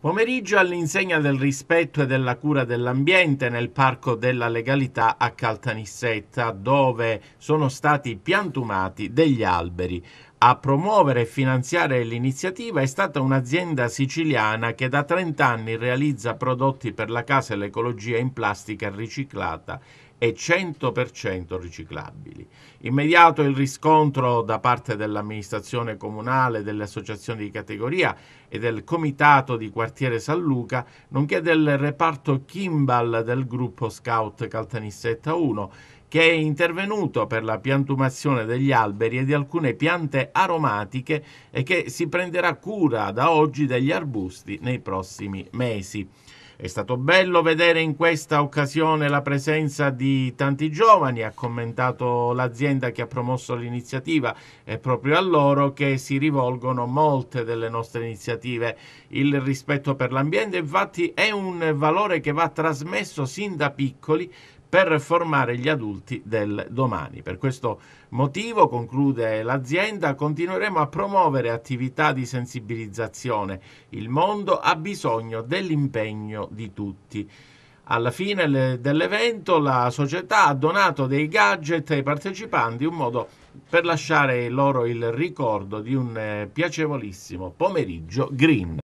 Pomeriggio all'insegna del rispetto e della cura dell'ambiente nel Parco della Legalità a Caltanissetta, dove sono stati piantumati degli alberi. A promuovere e finanziare l'iniziativa è stata un'azienda siciliana che da 30 anni realizza prodotti per la casa e l'ecologia in plastica riciclata e 100% riciclabili. Immediato il riscontro da parte dell'amministrazione comunale, delle associazioni di categoria e del comitato di quartiere San Luca, nonché del reparto Kimball del gruppo Scout Caltanissetta 1 che è intervenuto per la piantumazione degli alberi e di alcune piante aromatiche e che si prenderà cura da oggi degli arbusti nei prossimi mesi. È stato bello vedere in questa occasione la presenza di tanti giovani, ha commentato l'azienda che ha promosso l'iniziativa. È proprio a loro che si rivolgono molte delle nostre iniziative. Il rispetto per l'ambiente infatti è un valore che va trasmesso sin da piccoli per formare gli adulti del domani. Per questo motivo, conclude l'azienda, continueremo a promuovere attività di sensibilizzazione. Il mondo ha bisogno dell'impegno di tutti. Alla fine dell'evento la società ha donato dei gadget ai partecipanti, un modo per lasciare loro il ricordo di un eh, piacevolissimo pomeriggio green.